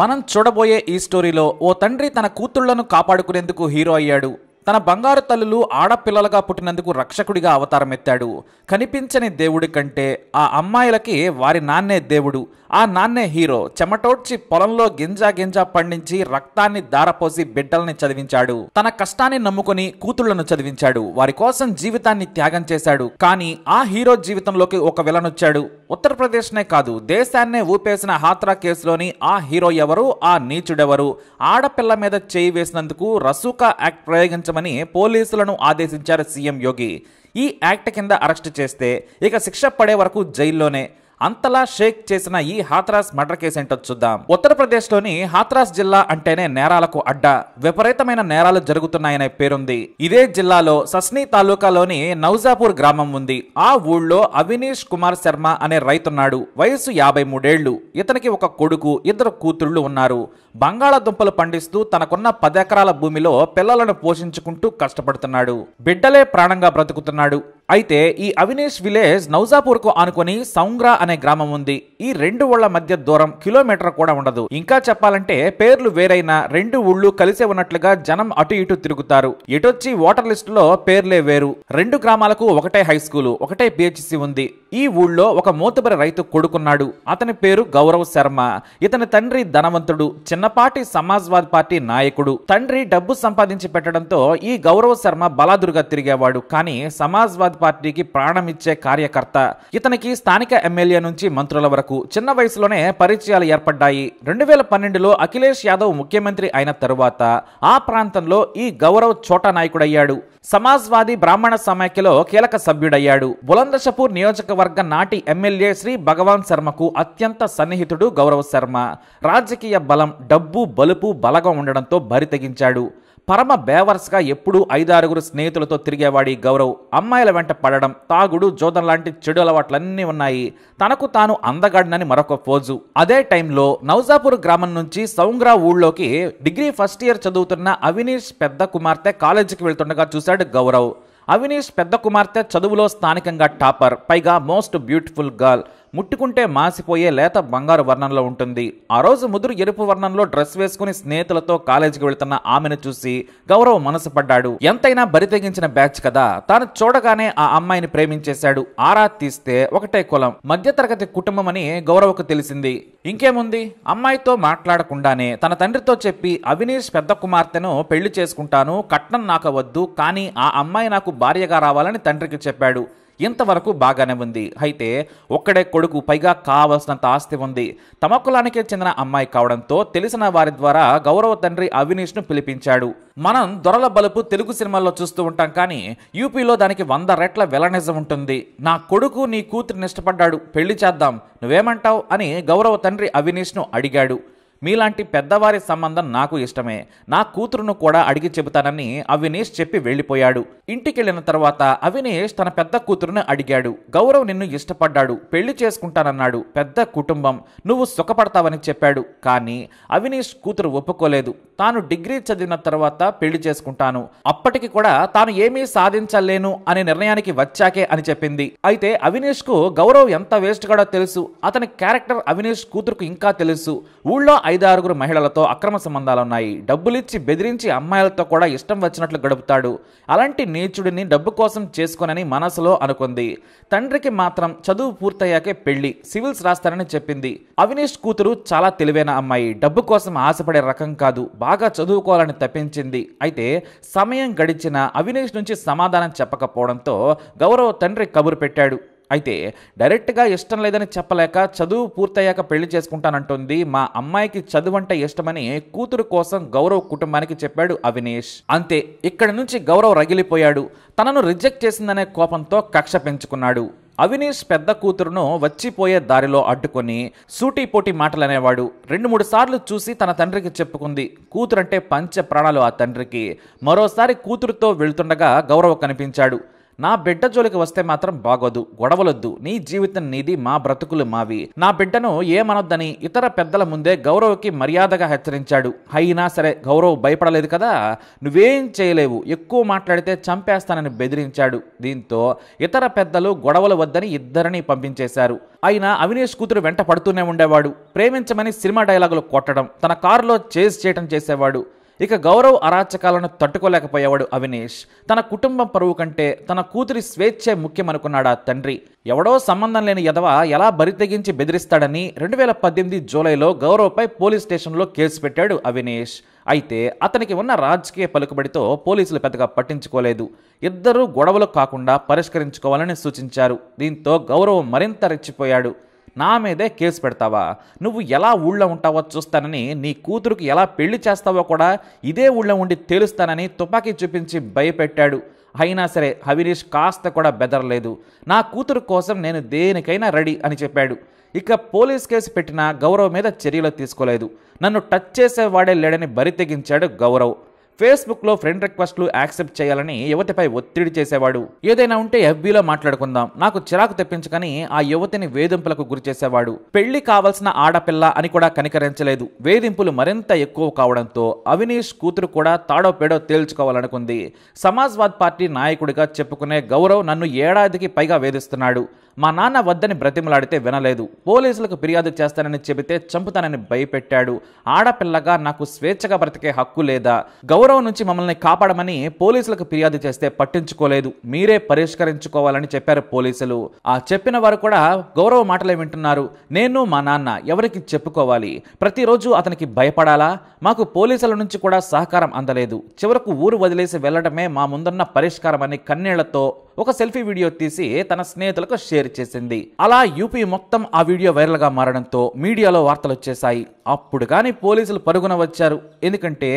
మనం చూడబోయే ఈ స్టోరీలో ఓ తండ్రి తన కూతుళ్లను కాపాడుకునేందుకు హీరో అయ్యాడు తన బంగారు తల్లులు ఆడపిల్లలుగా పుట్టినందుకు రక్షకుడిగా అవతారమెత్తాడు కనిపించని దేవుడి కంటే ఆ అమ్మాయిలకి వారి నాన్నే దేవుడు ఆ నాన్నే హీరో చెమటోడ్చి పొలంలో గింజా గింజా పండించి రక్తాన్ని దారపోసి బిడ్డల్ని చదివించాడు తన కష్టాన్ని నమ్ముకుని కూతుళ్లను చదివించాడు వారి కోసం జీవితాన్ని త్యాగం చేశాడు కానీ ఆ హీరో జీవితంలోకి ఒక విలనొచ్చాడు ఉత్తరప్రదేశ్ ఉత్తరప్రదేశ్నే కాదు దేశాన్నే ఊపేసిన హాత్రా కేసులోని ఆ హీరో ఎవరు ఆ నీచుడెవరు ఆడపిల్ల మీద చేయి వేసినందుకు రసూకా యాక్ట్ ప్రయోగించ నిర్వహించమని పోలీసులను ఆదేశించారు సీఎం యోగి ఈ యాక్ట్ కింద అరెస్ట్ చేస్తే ఇక శిక్ష పడే వరకు జైల్లోనే అంతలా షేక్ చేసిన ఈ హాత్రాస్ మర్డర్ కేసు ఏంటో చూద్దాం ఉత్తరప్రదేశ్లోని హాత్రాస్ జిల్లా అంటేనే నేరాలకు అడ్డ విపరీతమైన నేరాలు జరుగుతున్నాయనే పేరుంది ఇదే జిల్లాలో సస్ని తాలూకాలోని నౌజాపూర్ గ్రామం ఉంది ఆ ఊళ్ళో అవినీష్ కుమార్ శర్మ అనే రైతున్నాడు వయసు యాభై మూడేళ్లు ఇతనికి ఒక కొడుకు ఇద్దరు కూతుళ్లు ఉన్నారు బంగాళాదుంపలు పండిస్తూ తనకున్న పదెకరాల భూమిలో పిల్లలను పోషించుకుంటూ కష్టపడుతున్నాడు బిడ్డలే ప్రాణంగా బ్రతుకుతున్నాడు అయితే ఈ అవినేష్ విలేజ్ నౌజాపూర్కు ఆనుకొని సౌంగ్రా అనే గ్రామం ఉంది ఈ రెండు ఊళ్ళ మధ్య దూరం కిలోమీటర్ కూడా ఉండదు ఇంకా చెప్పాలంటే పేర్లు వేరైనా రెండు ఊళ్ళు కలిసే ఉన్నట్లుగా జనం అటు ఇటు తిరుగుతారు ఎటొచ్చి ఓటర్ లిస్ట్ లో పేర్లే వేరు రెండు గ్రామాలకు ఒకటే హై స్కూలు ఒకటే పిహెచ్సి ఉంది ఈ ఊళ్ళో ఒక మూతబరి రైతు కొడుకున్నాడు అతని పేరు గౌరవ్ శర్మ ఇతని తండ్రి ధనవంతుడు చిన్నపాటి సమాజ్వాద్ పార్టీ నాయకుడు తండ్రి డబ్బు సంపాదించి పెట్టడంతో ఈ గౌరవ శర్మ బలాదురుగా తిరిగేవాడు కానీ సమాజ్వాద్ జమాత్ పార్టీకి ప్రాణమిచ్చే కార్యకర్త ఇతనికి స్థానిక ఎమ్మెల్యే నుంచి మంత్రుల వరకు చిన్న వయసులోనే పరిచయాలు ఏర్పడ్డాయి రెండు వేల పన్నెండులో అఖిలేష్ యాదవ్ ముఖ్యమంత్రి అయిన తరువాత ఆ ప్రాంతంలో ఈ గౌరవ్ చోటా నాయకుడయ్యాడు సమాజ్వాదీ బ్రాహ్మణ సమాఖ్యలో కీలక సభ్యుడయ్యాడు బులందషపూర్ నియోజకవర్గ నాటి ఎమ్మెల్యే శ్రీ భగవాన్ శర్మకు అత్యంత సన్నిహితుడు గౌరవ్ శర్మ రాజకీయ బలం డబ్బు బలుపు బలగా ఉండడంతో బరితెగించాడు పరమ బేవర్స్గా ఎప్పుడూ ఐదారుగురు స్నేహితులతో తిరిగేవాడి గౌరవ్ అమ్మాయిల వెంట పడడం తాగుడు జోదం లాంటి చెడు అలవాట్లన్నీ ఉన్నాయి తనకు తాను అందగాడినని మరొక ఫోజు అదే టైంలో నౌజాపూర్ గ్రామం నుంచి సౌంగ్రా ఊళ్ళోకి డిగ్రీ ఫస్ట్ ఇయర్ చదువుతున్న అవినీష్ పెద్ద కుమార్తె కాలేజీకి వెళ్తుండగా చూశాడు గౌరవ్ అవినీష్ పెద్ద కుమార్తె చదువులో స్థానికంగా టాపర్ పైగా మోస్ట్ బ్యూటిఫుల్ గర్ల్ ముట్టుకుంటే మాసిపోయే లేత బంగారు వర్ణంలో ఉంటుంది ఆ రోజు ముదురు ఎరుపు వర్ణంలో డ్రెస్ వేసుకుని స్నేహితులతో కాలేజీకి వెళ్తున్న ఆమెను చూసి గౌరవ్ మనసు పడ్డాడు ఎంతైనా బరితెగించిన బ్యాచ్ కదా తాను చూడగానే ఆ అమ్మాయిని ప్రేమించేశాడు ఆరా తీస్తే ఒకటే కులం మధ్యతరగతి కుటుంబం అని గౌరవ్కు తెలిసింది ఇంకేముంది అమ్మాయితో మాట్లాడకుండానే తన తండ్రితో చెప్పి అవినీష్ పెద్ద కుమార్తెను పెళ్లి చేసుకుంటాను కట్నం నాకు వద్దు కానీ ఆ అమ్మాయి నాకు భార్యగా రావాలని తండ్రికి చెప్పాడు ఇంతవరకు బాగానే ఉంది అయితే ఒక్కడే కొడుకు పైగా కావలసినంత ఆస్తి ఉంది తమ కులానికే చెందిన అమ్మాయి కావడంతో తెలిసిన వారి ద్వారా గౌరవ తండ్రి అవినీష్ను పిలిపించాడు మనం దొరల బలుపు తెలుగు సినిమాల్లో చూస్తూ ఉంటాం కానీ యూపీలో దానికి వంద రెట్ల వెలనిజం ఉంటుంది నా కొడుకు నీ కూతురిని ఇష్టపడ్డాడు పెళ్లి చేద్దాం నువ్వేమంటావు అని గౌరవ తండ్రి అవినీష్ను అడిగాడు మీలాంటి పెద్దవారి సంబంధం నాకు ఇష్టమే నా కూతురును కూడా అడిగి చెబుతానని అవినేష్ చెప్పి వెళ్ళిపోయాడు ఇంటికెళ్లిన తర్వాత అవినేష్ తన పెద్ద కూతురును అడిగాడు గౌరవ్ నిన్ను ఇష్టపడ్డాడు పెళ్లి చేసుకుంటానన్నాడు పెద్ద కుటుంబం నువ్వు సుఖపడతావని చెప్పాడు కానీ అవినేష్ కూతురు ఒప్పుకోలేదు తాను డిగ్రీ చదివిన తర్వాత పెళ్లి చేసుకుంటాను అప్పటికి కూడా తాను ఏమీ సాధించలేను అనే నిర్ణయానికి వచ్చాకే అని చెప్పింది అయితే కు గౌరవ్ ఎంత వేస్ట్ గడో తెలుసు అతని క్యారెక్టర్ అవినేష్ కూతురుకు ఇంకా తెలుసు ఊళ్ళో ఐదారుగురు మహిళలతో అక్రమ సంబంధాలున్నాయి డబ్బులిచ్చి బెదిరించి అమ్మాయిలతో కూడా ఇష్టం వచ్చినట్లు గడుపుతాడు అలాంటి నీచుడిని డబ్బు కోసం చేసుకునని మనసులో అనుకుంది తండ్రికి మాత్రం చదువు పూర్తయ్యాకే పెళ్లి సివిల్స్ రాస్తానని చెప్పింది అవినీష్ కూతురు చాలా తెలివైన అమ్మాయి డబ్బు కోసం ఆశపడే రకం కాదు బాగా చదువుకోవాలని తప్పించింది అయితే సమయం గడిచిన అవినీష్ నుంచి సమాధానం చెప్పకపోవడంతో గౌరవ తండ్రి కబురు పెట్టాడు అయితే డైరెక్ట్గా ఇష్టం లేదని చెప్పలేక చదువు పూర్తయ్యాక పెళ్లి చేసుకుంటానంటుంది మా అమ్మాయికి చదువు అంటే ఇష్టమని కూతురు కోసం గౌరవ్ కుటుంబానికి చెప్పాడు అవినేష్ అంతే ఇక్కడి నుంచి గౌరవ్ రగిలిపోయాడు తనను రిజెక్ట్ చేసిందనే కోపంతో కక్ష పెంచుకున్నాడు అవినీష్ పెద్ద కూతురును వచ్చిపోయే దారిలో అడ్డుకొని సూటీపోటీ మాటలనేవాడు రెండు మూడు సార్లు చూసి తన తండ్రికి చెప్పుకుంది కూతురంటే పంచ ప్రాణాలు ఆ తండ్రికి మరోసారి కూతురుతో వెళ్తుండగా గౌరవ్ కనిపించాడు నా బిడ్డ జోలికి వస్తే మాత్రం బాగోదు గొడవలొద్దు నీ జీవితం నీది మా బ్రతుకులు మావి నా బిడ్డను ఏమనొద్దని ఇతర పెద్దల ముందే గౌరవ్కి మర్యాదగా హెచ్చరించాడు అయినా సరే గౌరవ్ భయపడలేదు కదా నువ్వేం చేయలేవు ఎక్కువ మాట్లాడితే చంపేస్తానని బెదిరించాడు దీంతో ఇతర పెద్దలు గొడవలు వద్దని ఇద్దరిని పంపించేశారు అయినా అవినేష్ కూతురు వెంట పడుతూనే ఉండేవాడు ప్రేమించమని సినిమా డైలాగులు కొట్టడం తన కారులో చేజ్ చేయటం చేసేవాడు ఇక గౌరవ్ అరాచకాలను తట్టుకోలేకపోయేవాడు అవినేష్ తన కుటుంబం పరువు కంటే తన కూతురి స్వేచ్ఛే ముఖ్యమనుకున్నాడా తండ్రి ఎవడో సంబంధం లేని యదవ ఎలా బరితెగించి బెదిరిస్తాడని రెండు వేల పద్దెనిమిది జూలైలో గౌరవ్పై పోలీస్ స్టేషన్లో కేసు పెట్టాడు అవినేష్ అయితే అతనికి ఉన్న రాజకీయ పలుకుబడితో పోలీసులు పెద్దగా పట్టించుకోలేదు ఇద్దరూ గొడవలు కాకుండా పరిష్కరించుకోవాలని సూచించారు దీంతో గౌరవ్ మరింత రెచ్చిపోయాడు నా మీదే కేసు పెడతావా నువ్వు ఎలా ఊళ్ళో ఉంటావో చూస్తానని నీ కూతురుకి ఎలా పెళ్లి చేస్తావో కూడా ఇదే ఊళ్ళో ఉండి తేలుస్తానని తుపాకీ చూపించి భయపెట్టాడు అయినా సరే హవిరీష్ కాస్త కూడా బెదరలేదు నా కూతురు కోసం నేను దేనికైనా రెడీ అని చెప్పాడు ఇక పోలీస్ కేసు పెట్టిన గౌరవ్ మీద చర్యలు తీసుకోలేదు నన్ను టచ్ చేసేవాడే లేడని బరి తెగించాడు గౌరవ్ ఫేస్బుక్లో ఫ్రెండ్ రిక్వెస్ట్లు యాక్సెప్ట్ చేయాలని యువతిపై ఒత్తిడి చేసేవాడు ఏదైనా ఉంటే ఎఫ్బీలో మాట్లాడుకుందాం నాకు చిరాకు తెప్పించుకని ఆ యువతిని వేధింపులకు గురి చేసేవాడు పెళ్లి కావలసిన ఆడపిల్ల అని కూడా కనికరించలేదు వేధింపులు మరింత ఎక్కువ కావడంతో అవినీష్ కూతురు కూడా తాడో పేడో తేల్చుకోవాలనుకుంది సమాజ్వాద్ పార్టీ నాయకుడిగా చెప్పుకునే గౌరవ్ నన్ను ఏడాదికి పైగా వేధిస్తున్నాడు మా నాన్న వద్దని బ్రతిమలాడితే వినలేదు పోలీసులకు ఫిర్యాదు చేస్తానని చెబితే చంపుతానని భయపెట్టాడు ఆడపిల్లగా నాకు స్వేచ్ఛగా బ్రతికే హక్కు లేదా గౌరవం నుంచి మమ్మల్ని కాపాడమని పోలీసులకు ఫిర్యాదు చేస్తే పట్టించుకోలేదు మీరే పరిష్కరించుకోవాలని చెప్పారు పోలీసులు ఆ చెప్పిన వారు కూడా గౌరవ మాటలే వింటున్నారు నేను మా నాన్న ఎవరికి చెప్పుకోవాలి ప్రతిరోజు అతనికి భయపడాలా మాకు పోలీసుల నుంచి కూడా సహకారం అందలేదు చివరకు ఊరు వదిలేసి వెళ్లడమే మా ముందున్న పరిష్కారమని కన్నీళ్లతో ఒక సెల్ఫీ వీడియో తీసి తన స్నేహితులకు షేర్ చేసింది అలా యూపీ మొత్తం ఆ వీడియో వైరల్గా మారడంతో మీడియాలో వార్తలు వచ్చేశాయి అప్పుడు కానీ పోలీసులు పరుగున వచ్చారు ఎందుకంటే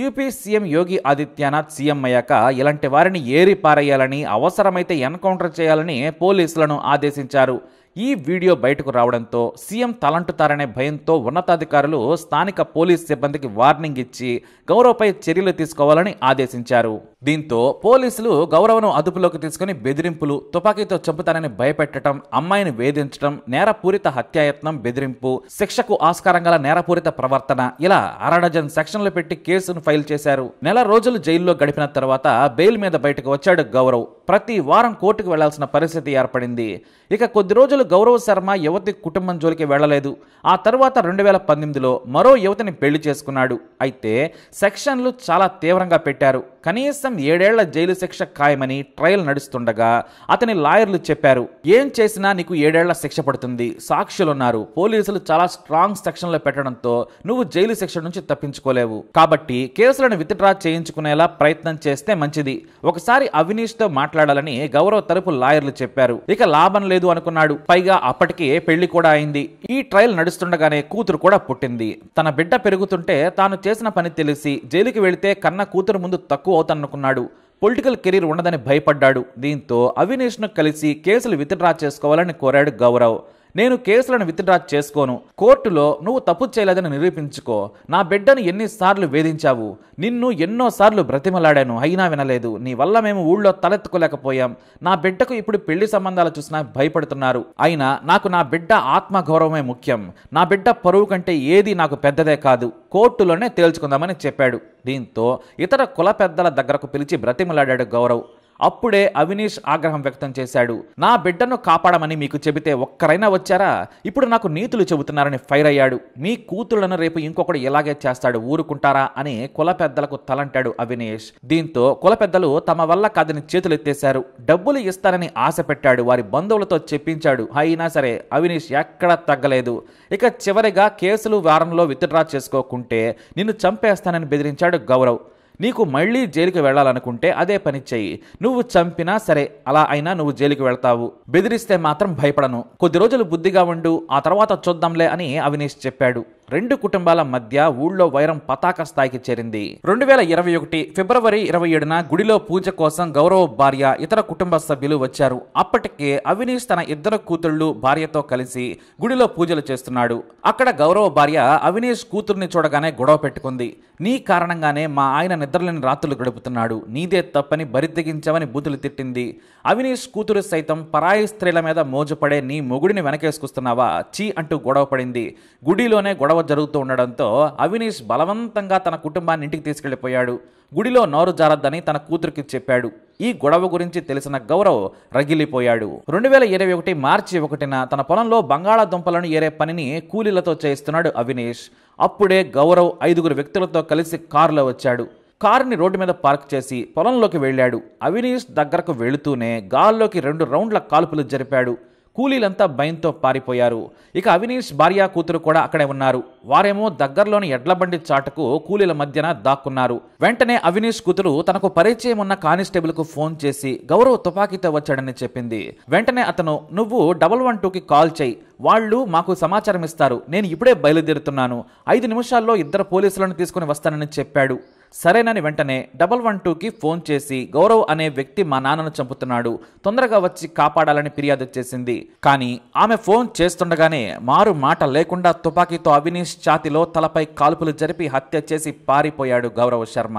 UP CM Yogi Adityanath CM అయ్యాక ఇలాంటి వారిని ఏరి పారేయాలని అవసరమైతే ఎన్కౌంటర్ చేయాలని పోలీసులను ఆదేశించారు ఈ వీడియో బయటకు రావడంతో సీఎం తలంటుతారనే భయంతో ఉన్నతాధికారులు స్థానిక పోలీస్ సిబ్బందికి వార్నింగ్ ఇచ్చి గౌరవ్పై చర్యలు తీసుకోవాలని ఆదేశించారు దీంతో పోలీసులు గౌరవను అదుపులోకి తీసుకుని బెదిరింపులు తుపాకీతో చంపుతారని భయపెట్టడం అమ్మాయిని వేధించడం నేరపూరిత హత్యాయత్నం బెదిరింపు శిక్షకు ఆస్కారం గల నేరపూరిత ప్రవర్తన ఇలా అరడజన్ సెక్షన్లు పెట్టి కేసును ఫైల్ చేశారు నెల రోజులు జైల్లో గడిపిన తర్వాత బెయిల్ మీద బయటకు వచ్చాడు గౌరవ్ ప్రతి వారం కోర్టుకు వెళ్లాల్సిన పరిస్థితి ఏర్పడింది ఇక కొద్ది రోజులు అసలు గౌరవ శర్మ యువతి కుటుంబం జోలికి వెళ్ళలేదు ఆ తర్వాత రెండు వేల పంతొమ్మిదిలో మరో యువతిని పెళ్లి చేసుకున్నాడు అయితే సెక్షన్లు చాలా తీవ్రంగా పెట్టారు కనీసం ఏడేళ్ల జైలు శిక్ష ఖాయమని ట్రయల్ నడుస్తుండగా అతని లాయర్లు చెప్పారు ఏం చేసినా నీకు ఏడేళ్ల శిక్ష పడుతుంది సాక్షులున్నారు పోలీసులు చాలా స్ట్రాంగ్ లో పెట్టడంతో నువ్వు జైలు శిక్ష నుంచి తప్పించుకోలేవు కాబట్టి కేసులను విత్డ్రా చేయించుకునేలా ప్రయత్నం చేస్తే మంచిది ఒకసారి అవినీష్ తో మాట్లాడాలని గౌరవ తరపు లాయర్లు చెప్పారు ఇక లాభం లేదు అనుకున్నాడు పైగా అప్పటికే పెళ్లి కూడా అయింది ఈ ట్రయల్ నడుస్తుండగానే కూతురు కూడా పుట్టింది తన బిడ్డ పెరుగుతుంటే తాను చేసిన పని తెలిసి జైలుకి వెళితే కన్న కూతురు ముందు తక్కువ అవుతానుకున్నాడు పొలిటికల్ కెరీర్ ఉండదని భయపడ్డాడు దీంతో అవినేష్ను కలిసి కేసులు విత్డ్రా చేసుకోవాలని కోరాడు గౌరవ్ నేను కేసులను విత్డ్రా చేసుకోను కోర్టులో నువ్వు తప్పు చేయలేదని నిరూపించుకో నా బిడ్డను ఎన్నిసార్లు వేధించావు నిన్ను ఎన్నోసార్లు బ్రతిమలాడాను అయినా వినలేదు నీ వల్ల మేము ఊళ్ళో తలెత్తుకోలేకపోయాం నా బిడ్డకు ఇప్పుడు పెళ్లి సంబంధాలు చూసినా భయపడుతున్నారు అయినా నాకు నా బిడ్డ ఆత్మగౌరవమే ముఖ్యం నా బిడ్డ పరువు కంటే ఏది నాకు పెద్దదే కాదు కోర్టులోనే తేల్చుకుందామని చెప్పాడు దీంతో ఇతర కుల పెద్దల దగ్గరకు పిలిచి బ్రతిమలాడాడు గౌరవ్ అప్పుడే అవినీష్ ఆగ్రహం వ్యక్తం చేశాడు నా బిడ్డను కాపాడమని మీకు చెబితే ఒక్కరైనా వచ్చారా ఇప్పుడు నాకు నీతులు చెబుతున్నారని ఫైర్ అయ్యాడు మీ కూతుళ్లను రేపు ఇంకొకడు ఇలాగే చేస్తాడు ఊరుకుంటారా అని కుల పెద్దలకు తలంటాడు అవినేష్ దీంతో కుల పెద్దలు తమ వల్ల కాదని చేతులెత్తేశారు డబ్బులు ఇస్తారని ఆశ పెట్టాడు వారి బంధువులతో చెప్పించాడు అయినా సరే అవినీష్ ఎక్కడా తగ్గలేదు ఇక చివరిగా కేసులు వారంలో విత్డ్రా చేసుకోకుంటే నిన్ను చంపేస్తానని బెదిరించాడు గౌరవ్ నీకు మళ్ళీ జైలుకి వెళ్ళాలనుకుంటే అదే పని చెయ్యి నువ్వు చంపినా సరే అలా అయినా నువ్వు జైలుకి వెళ్తావు బెదిరిస్తే మాత్రం భయపడను కొద్ది రోజులు బుద్ధిగా ఉండు ఆ తర్వాత చూద్దాంలే అని అవినీష్ చెప్పాడు రెండు కుటుంబాల మధ్య ఊళ్ళో వైరం పతాక స్థాయికి చేరింది రెండు వేల ఇరవై ఒకటి ఫిబ్రవరి ఇరవై ఏడున గుడిలో పూజ కోసం గౌరవ భార్య ఇతర కుటుంబ సభ్యులు వచ్చారు అప్పటికే అవినీష్ తన ఇద్దరు కూతుళ్లు భార్యతో కలిసి గుడిలో పూజలు చేస్తున్నాడు అక్కడ గౌరవ భార్య అవినీష్ కూతుర్ని చూడగానే గొడవ పెట్టుకుంది నీ కారణంగానే మా ఆయన నిద్రలేని రాత్రులు గడుపుతున్నాడు నీదే తప్పని బరిద్దగించవని బూతులు తిట్టింది అవినీష్ కూతురు సైతం పరాయి స్త్రీల మీద మోజుపడే నీ మొగుడిని వెనకేసుకొస్తున్నావా చీ అంటూ గొడవ పడింది గుడిలోనే గొడవ గొడవ జరుగుతూ ఉండడంతో అవినీష్ బలవంతంగా తన కుటుంబాన్ని ఇంటికి తీసుకెళ్లిపోయాడు గుడిలో నోరు జారద్దని తన కూతురికి చెప్పాడు ఈ గొడవ గురించి తెలిసిన గౌరవ్ రగిలిపోయాడు రెండు వేల ఇరవై ఒకటి మార్చి ఒకటిన తన పొలంలో బంగాళాదుంపలను ఏరే పనిని కూలీలతో చేయిస్తున్నాడు అవినీష్ అప్పుడే గౌరవ్ ఐదుగురు వ్యక్తులతో కలిసి కారులో వచ్చాడు కారుని రోడ్డు మీద పార్క్ చేసి పొలంలోకి వెళ్ళాడు అవినీష్ దగ్గరకు వెళుతూనే గాల్లోకి రెండు రౌండ్ల కాల్పులు జరిపాడు కూలీలంతా భయంతో పారిపోయారు ఇక అవినీష్ భార్య కూతురు కూడా అక్కడే ఉన్నారు వారేమో దగ్గరలోని ఎడ్లబండి చాటుకు కూలీల మధ్యన దాక్కున్నారు వెంటనే అవినీష్ కూతురు తనకు పరిచయం ఉన్న కానిస్టేబుల్ కు ఫోన్ చేసి గౌరవ్ తుపాకీతో వచ్చాడని చెప్పింది వెంటనే అతను నువ్వు డబల్ వన్ టూకి కాల్ చేయి వాళ్ళు మాకు సమాచారం ఇస్తారు నేను ఇప్పుడే బయలుదేరుతున్నాను ఐదు నిమిషాల్లో ఇద్దరు పోలీసులను తీసుకుని వస్తానని చెప్పాడు సరేనని వెంటనే డబల్ వన్ టూకి ఫోన్ చేసి గౌరవ్ అనే వ్యక్తి మా నాన్నను చంపుతున్నాడు తొందరగా వచ్చి కాపాడాలని ఫిర్యాదు చేసింది కానీ ఆమె ఫోన్ చేస్తుండగానే మారు మాట లేకుండా తుపాకీతో అవినీష్ ఛాతిలో తలపై కాల్పులు జరిపి హత్య చేసి పారిపోయాడు గౌరవ్ శర్మ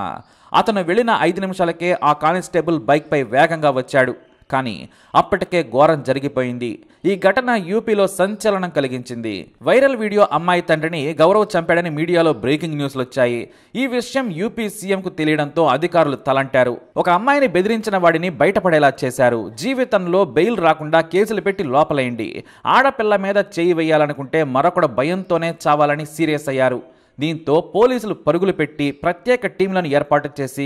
అతను వెళ్ళిన ఐదు నిమిషాలకే ఆ కానిస్టేబుల్ బైక్పై వేగంగా వచ్చాడు కానీ అప్పటికే ఘోరం జరిగిపోయింది ఈ ఘటన యూపీలో సంచలనం కలిగించింది వైరల్ వీడియో అమ్మాయి తండ్రిని గౌరవ్ చంపాడని మీడియాలో బ్రేకింగ్ న్యూస్లు వచ్చాయి ఈ విషయం యూపీ సీఎంకు తెలియడంతో అధికారులు తలంటారు ఒక అమ్మాయిని బెదిరించిన వాడిని బయటపడేలా చేశారు జీవితంలో బెయిల్ రాకుండా కేసులు పెట్టి లోపలైంది ఆడపిల్ల మీద చేయి వేయాలనుకుంటే మరొకడు భయంతోనే చావాలని సీరియస్ అయ్యారు దీంతో పోలీసులు పరుగులు పెట్టి ప్రత్యేక టీంలను ఏర్పాటు చేసి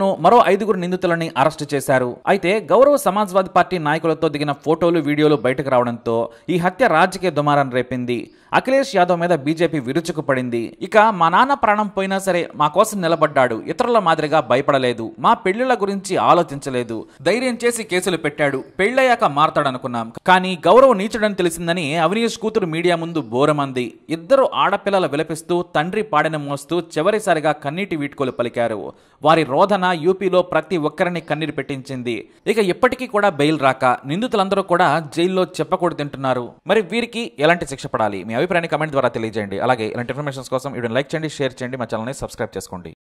ను మరో ఐదుగురు నిందితులని అరెస్టు చేశారు అయితే గౌరవ్ సమాజ్వాదీ పార్టీ నాయకులతో దిగిన ఫోటోలు వీడియోలు బయటకు రావడంతో ఈ హత్య రాజకీయ దుమారాన్ని రేపింది అఖిలేష్ యాదవ్ మీద బీజేపీ విరుచుకుపడింది ఇక మా నాన్న ప్రాణం పోయినా సరే మా కోసం నిలబడ్డాడు ఇతరుల మాదిరిగా భయపడలేదు మా పెళ్లిళ్ల గురించి ఆలోచించలేదు ధైర్యం చేసి కేసులు పెట్టాడు పెళ్ళయ్యాక మారతాడనుకున్నాం కానీ గౌరవ నీచుడని తెలిసిందని అవినీష్ కూతురు మీడియా ముందు బోరమంది ఇద్దరు ఆడపిల్లల విలపిస్తూ తండ్రి పాడిన మోస్తూ చివరిసారిగా కన్నీటి వీడ్కోలు పలికారు వారి రోధన యూపీలో ప్రతి ఒక్కరిని కన్నీరు పెట్టించింది ఇక ఇప్పటికీ కూడా బెయిల్ రాక నిందితులందరూ కూడా జైల్లో చెప్పకూడదు తింటున్నారు మరి వీరికి ఎలాంటి శిక్ష పడాలి మీ అభిప్రాయాన్ని కమెంట్ ద్వారా తెలియజేయండి అలాగే ఇలాంటి ఇన్ఫర్మేషన్స్ కోసం ఇవి లైక్ చేయండి షేర్ చేయండి మా ఛానల్ని సబ్స్క్రైబ్ చేసుకోండి